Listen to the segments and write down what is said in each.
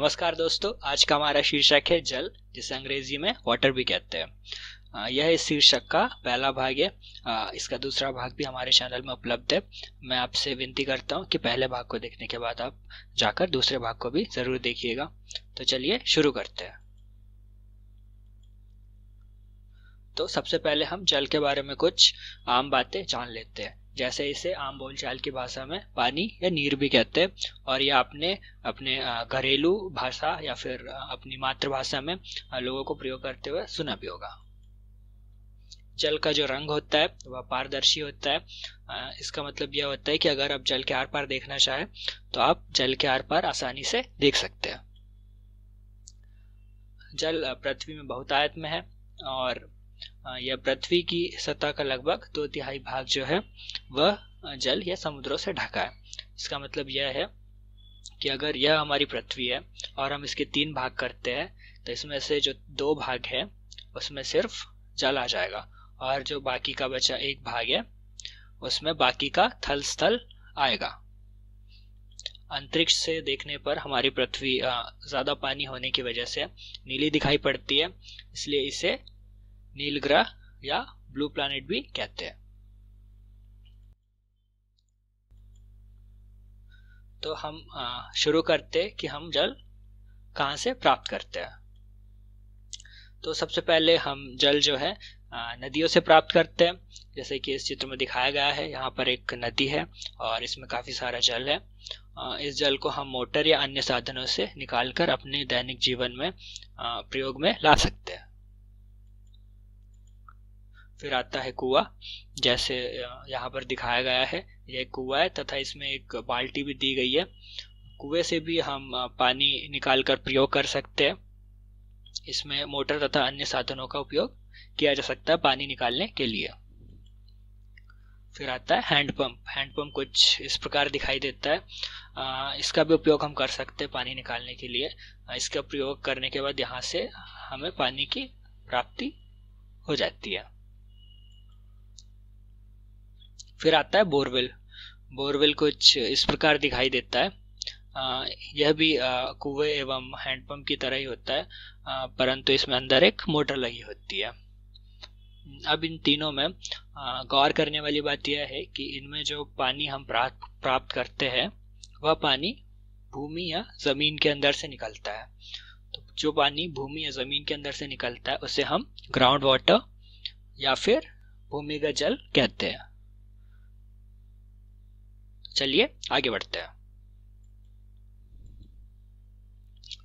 नमस्कार दोस्तों आज का हमारा शीर्षक है जल जिसे अंग्रेजी में वाटर भी कहते हैं यह इस शीर्षक का पहला भाग है इसका दूसरा भाग भी हमारे चैनल में उपलब्ध है मैं आपसे विनती करता हूँ कि पहले भाग को देखने के बाद आप जाकर दूसरे भाग को भी ज़रूर देखिएगा तो चलिए शुरू करते हैं तो सबसे पहले हम जल के बारे में कुछ आम बातें जान लेते हैं जैसे इसे आम बोलचाल की भाषा में पानी या नीर भी कहते हैं और यह आपने अपने घरेलू भाषा या फिर अपनी मातृभाषा में लोगों को प्रयोग करते हुए सुना भी होगा जल का जो रंग होता है वह पारदर्शी होता है इसका मतलब यह होता है कि अगर आप जल के आर पार देखना चाहें तो आप जल के आर पार आसानी से देख सकते हैं जल पृथ्वी में आयत में है और हाँ, या पृथ्वी की सतह का लगभग दो तिहाई भाग जो है वह जल या समुद्रों से ढका है इसका मतलब यह है कि अगर यह हमारी पृथ्वी है और हम इसके तीन भाग करते हैं तो इसमें से जो दो भाग है उसमें सिर्फ जल आ जाएगा और जो बाकी का बचा एक भाग है उसमें बाकी का थल स्थल आएगा अंतरिक्ष से देखने पर हमारी पृथ्वी ज़्यादा पानी होने की वजह से नीली दिखाई पड़ती है इसलिए इसे नील ग्रह या ब्लू प्लैनेट भी कहते हैं तो हम शुरू करते कि हम जल कहाँ से प्राप्त करते हैं तो सबसे पहले हम जल जो है नदियों से प्राप्त करते हैं जैसे कि इस चित्र में दिखाया गया है यहाँ पर एक नदी है और इसमें काफ़ी सारा जल है इस जल को हम मोटर या अन्य साधनों से निकालकर अपने दैनिक जीवन में प्रयोग में ला सकते हैं फिर आता है कुआ जैसे यहाँ पर दिखाया गया है यह कुआ है तथा इसमें एक बाल्टी भी दी गई है कुएं से भी हम पानी निकाल कर प्रयोग कर सकते हैं इसमें मोटर तथा अन्य साधनों का उपयोग किया जा सकता है पानी निकालने के लिए फिर आता है हैंडपम्प हैंडपम्प कुछ इस प्रकार दिखाई देता है आ, इसका भी उपयोग हम कर सकते हैं पानी निकालने के लिए इसका प्रयोग करने के बाद यहाँ से हमें पानी की प्राप्ति हो जाती है फिर आता है बोरवेल बोरवेल कुछ इस प्रकार दिखाई देता है आ, यह भी कुएं एवं हैंडपंप की तरह ही होता है परंतु इसमें अंदर एक मोटर लगी होती है अब इन तीनों में गौर करने वाली बात यह है कि इनमें जो पानी हम प्राप्त प्राप्त करते हैं वह पानी भूमि या ज़मीन के अंदर से निकलता है तो जो पानी भूमि या ज़मीन के अंदर से निकलता है उसे हम ग्राउंड वाटर या फिर भूमिगत जल कहते हैं चलिए आगे बढ़ते हैं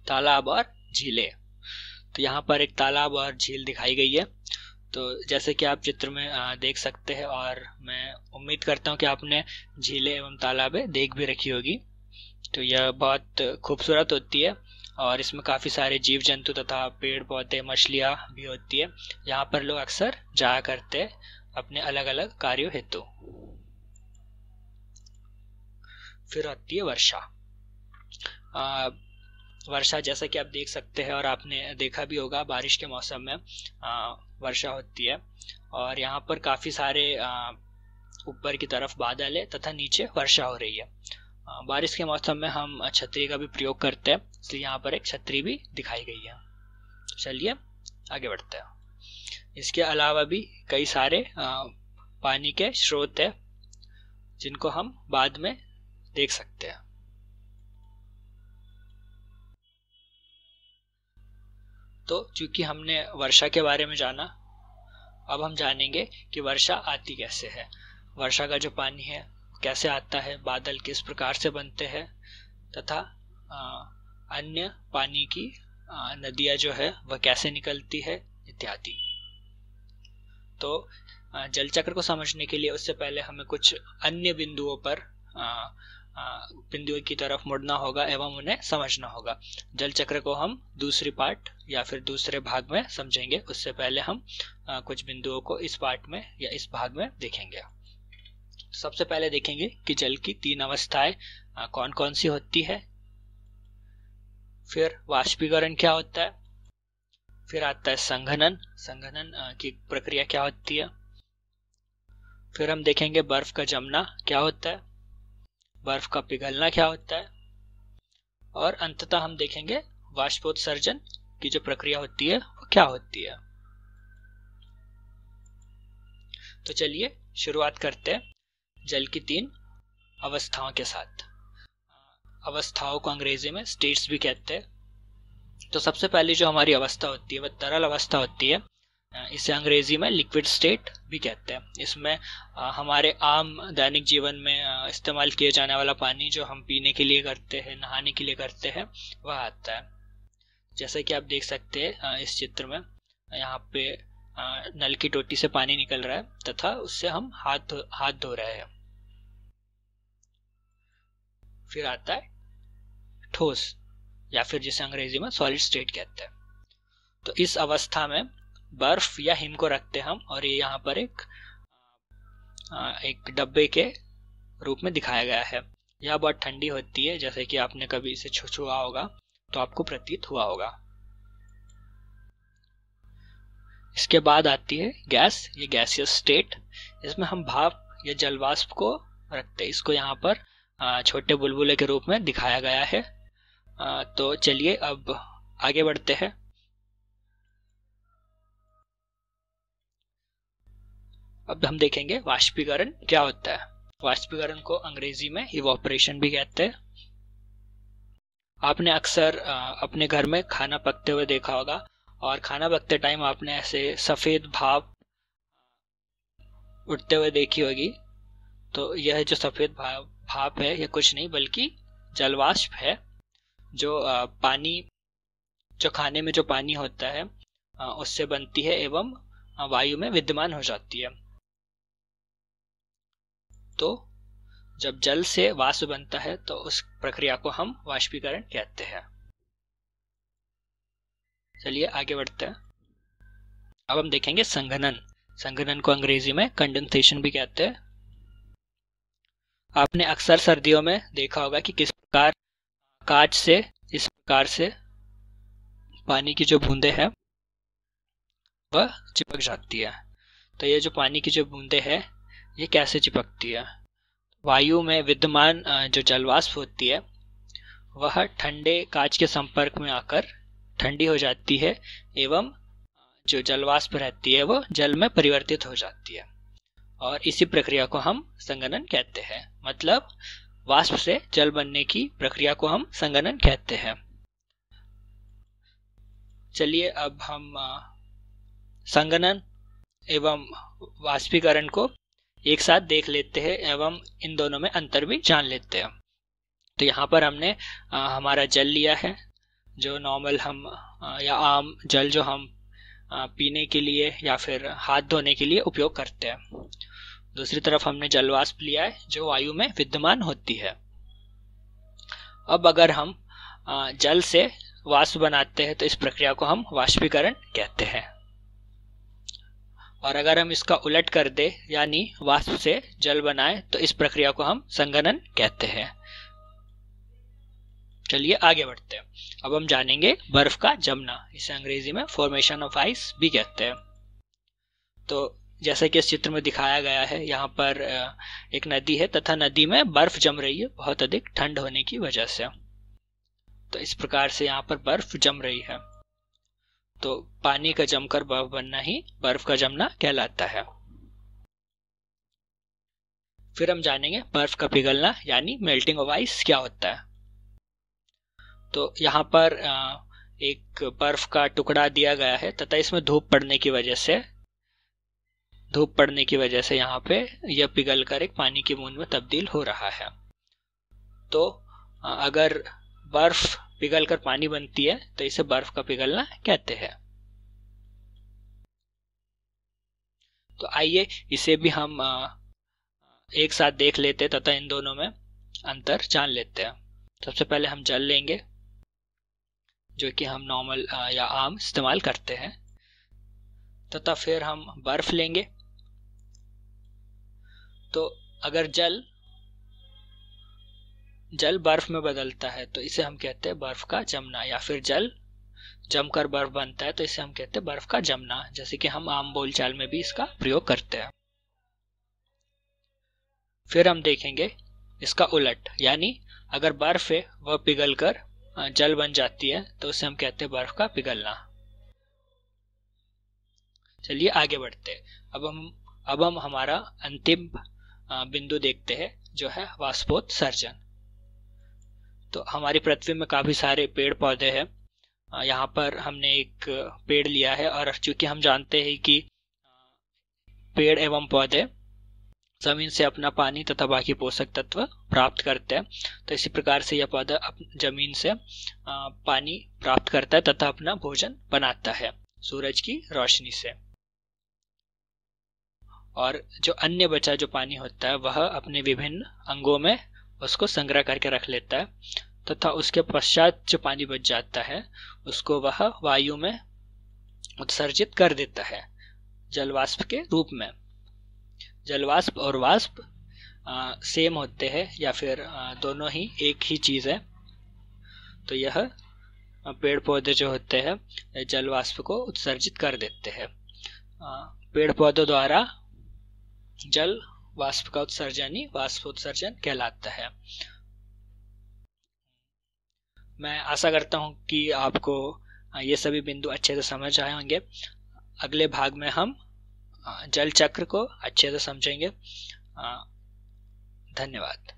तालाब और झीले तो यहाँ पर एक तालाब और झील दिखाई गई है तो जैसे कि आप चित्र में देख सकते हैं और मैं उम्मीद करता हूँ कि आपने झीले एवं तालाबें देख भी रखी होगी तो यह बहुत खूबसूरत होती है और इसमें काफ़ी सारे जीव जंतु तथा पेड़ पौधे मछलियाँ भी होती है यहाँ पर लोग अक्सर जाया करते हैं अपने अलग अलग कार्यों हेतु फिर आती है वर्षा आ, वर्षा जैसा कि आप देख सकते हैं और आपने देखा भी होगा बारिश के मौसम में आ, वर्षा होती है और यहाँ पर काफ़ी सारे ऊपर की तरफ बादल है तथा नीचे वर्षा हो रही है बारिश के मौसम में हम छतरी का भी प्रयोग करते हैं इसलिए यहाँ पर एक छतरी भी दिखाई गई है चलिए आगे बढ़ते हैं इसके अलावा भी कई सारे आ, पानी के स्रोत है जिनको हम बाद में देख सकते हैं तो चूंकि हमने वर्षा के बारे में जाना अब हम जानेंगे कि वर्षा आती कैसे है वर्षा का जो पानी है कैसे आता है बादल किस प्रकार से बनते हैं तथा अन्य पानी की नदियाँ जो है वह कैसे निकलती है इत्यादि तो जल चक्र को समझने के लिए उससे पहले हमें कुछ अन्य बिंदुओं पर हाँ, बिंदुओं की तरफ मुड़ना होगा एवं उन्हें समझना होगा जल चक्र को हम दूसरी पार्ट या फिर दूसरे भाग में समझेंगे उससे पहले हम कुछ बिंदुओं को इस पार्ट में या इस भाग में देखेंगे सबसे पहले देखेंगे कि जल की तीन अवस्थाएं कौन कौन सी होती है फिर वाष्पीकरण क्या होता है फिर आता है संघनन संघनन की प्रक्रिया क्या होती है फिर हम देखेंगे बर्फ का जमना क्या होता है बर्फ का पिघलना क्या होता है और अंततः हम देखेंगे वाष्पोत्सर्जन की जो प्रक्रिया होती है वो क्या होती है तो चलिए शुरुआत करते हैं जल की तीन अवस्थाओं के साथ अवस्थाओं को अंग्रेजी में स्टेट्स भी कहते हैं तो सबसे पहले जो हमारी अवस्था होती है वह तरल अवस्था होती है इसे अंग्रेजी में लिक्विड स्टेट भी कहते हैं इसमें हमारे आम दैनिक जीवन में इस्तेमाल किए जाने वाला पानी जो हम पीने के लिए करते हैं नहाने के लिए करते हैं वह आता है जैसा कि आप देख सकते हैं इस चित्र में यहाँ पे नल की टोटी से पानी निकल रहा है तथा उससे हम हाथ हाथ धो रहे हैं फिर आता है ठोस या फिर जिसे अंग्रेजी में सॉलिड स्टेट कहते हैं तो इस अवस्था में बर्फ या हिम को रखते हम और ये यहाँ पर एक एक डब्बे के रूप में दिखाया गया है यह बहुत ठंडी होती है जैसे कि आपने कभी इसे छु छुआ होगा तो आपको प्रतीत हुआ होगा इसके बाद आती है गैस ये गैसियस स्टेट इसमें हम भाप या जलवाष्प को रखते हैं इसको यहाँ पर छोटे बुलबुले के रूप में दिखाया गया है तो चलिए अब आगे बढ़ते हैं अब हम देखेंगे वाष्पीकरण क्या होता है वाष्पीकरण को अंग्रेजी में इवोपरेशन भी कहते हैं आपने अक्सर अपने घर में खाना पकते हुए देखा होगा और खाना पकते टाइम आपने ऐसे सफ़ेद भाप उठते हुए देखी होगी तो यह जो सफ़ेद भाप भाप है यह कुछ नहीं बल्कि जलवाष्प है जो पानी जो खाने में जो पानी होता है उससे बनती है एवं वायु में विद्यमान हो जाती है तो जब जल से वाष्प बनता है तो उस प्रक्रिया को हम वाष्पीकरण कहते हैं चलिए आगे बढ़ते हैं अब हम देखेंगे संघनन संघनन को अंग्रेजी में कंडेंसेशन भी कहते हैं आपने अक्सर सर्दियों में देखा होगा कि किस प्रकार कांच से इस प्रकार से पानी की जो बूंदे हैं वह चिपक जाती है तो ये जो पानी की जो बूंदे हैं ये कैसे चिपकती है वायु में विद्यमान जो जलवाष्प होती है वह ठंडे कांच के संपर्क में आकर ठंडी हो जाती है एवं जो जलवाष्प रहती है वो जल में परिवर्तित हो जाती है और इसी प्रक्रिया को हम संगनन कहते हैं मतलब वाष्प से जल बनने की प्रक्रिया को हम संगनन कहते हैं चलिए अब हम संगनन एवं वाष्पीकरण को एक साथ देख लेते हैं एवं इन दोनों में अंतर भी जान लेते हैं तो यहाँ पर हमने आ, हमारा जल लिया है जो नॉर्मल हम आ, या आम जल जो हम आ, पीने के लिए या फिर हाथ धोने के लिए उपयोग करते हैं दूसरी तरफ हमने जलवाष्प लिया है जो वायु में विद्यमान होती है अब अगर हम जल से वाष्प बनाते हैं तो इस प्रक्रिया को हम वाष्पीकरण कहते हैं और अगर हम इसका उलट कर दे यानी वाष्प से जल बनाए तो इस प्रक्रिया को हम संगनन कहते हैं चलिए आगे बढ़ते हैं अब हम जानेंगे बर्फ का जमना इसे अंग्रेजी में फॉर्मेशन ऑफ आइस भी कहते हैं तो जैसा कि इस चित्र में दिखाया गया है यहाँ पर एक नदी है तथा नदी में बर्फ जम रही है बहुत अधिक ठंड होने की वजह से तो इस प्रकार से यहाँ पर बर्फ जम रही है तो पानी का जमकर बर्फ बनना ही बर्फ का जमना कहलाता है फिर हम जानेंगे बर्फ का पिघलना यानी मेल्टिंग ऑफ आइस क्या होता है तो यहाँ पर एक बर्फ का टुकड़ा दिया गया है तथा इसमें धूप पड़ने की वजह से धूप पड़ने की वजह से यहाँ पे यह पिघल कर एक पानी की बूंद में तब्दील हो रहा है तो अगर बर्फ पिघलकर पानी बनती है तो इसे बर्फ का पिघलना कहते हैं तो आइए इसे भी हम एक साथ देख लेते तथा इन दोनों में अंतर जान लेते हैं सबसे पहले हम जल लेंगे जो कि हम नॉर्मल या आम इस्तेमाल करते हैं तथा फिर हम बर्फ लेंगे तो अगर जल जल बर्फ में बदलता है तो इसे हम कहते हैं बर्फ का जमना या फिर जल जमकर बर्फ बनता है तो इसे हम कहते हैं बर्फ का जमना जैसे कि हम आम बोलचाल में भी इसका प्रयोग करते हैं फिर हम देखेंगे इसका उलट यानी अगर बर्फ है वह कर जल बन जाती है तो उसे हम कहते हैं बर्फ का पिघलना चलिए आगे बढ़ते हैं अब हम अब हम हमारा अंतिम बिंदु देखते हैं जो है वास्पोत सर्जन तो हमारी पृथ्वी में काफ़ी सारे पेड़ पौधे हैं यहाँ पर हमने एक पेड़ लिया है और चूंकि हम जानते हैं कि पेड़ एवं पौधे जमीन से अपना पानी तथा बाकी पोषक तत्व प्राप्त करते हैं तो इसी प्रकार से यह पौधा जमीन से पानी प्राप्त करता है तथा अपना भोजन बनाता है सूरज की रोशनी से और जो अन्य बचा जो पानी होता है वह अपने विभिन्न अंगों में उसको संग्रह करके रख लेता है तथा उसके पश्चात जो पानी बच जाता है उसको वह वायु में उत्सर्जित कर देता है जलवाष्प के रूप में जलवाष्प और वाष्प सेम होते हैं या फिर आ, दोनों ही एक ही चीज़ है तो यह पेड़ पौधे जो होते हैं जलवाष्प को उत्सर्जित कर देते हैं पेड़ पौधों द्वारा जल वाष्प का उत्सर्जन ही वाष्पोत्सर्जन कहलाता है मैं आशा करता हूं कि आपको ये सभी बिंदु अच्छे से समझ आए होंगे अगले भाग में हम जल चक्र को अच्छे से समझेंगे धन्यवाद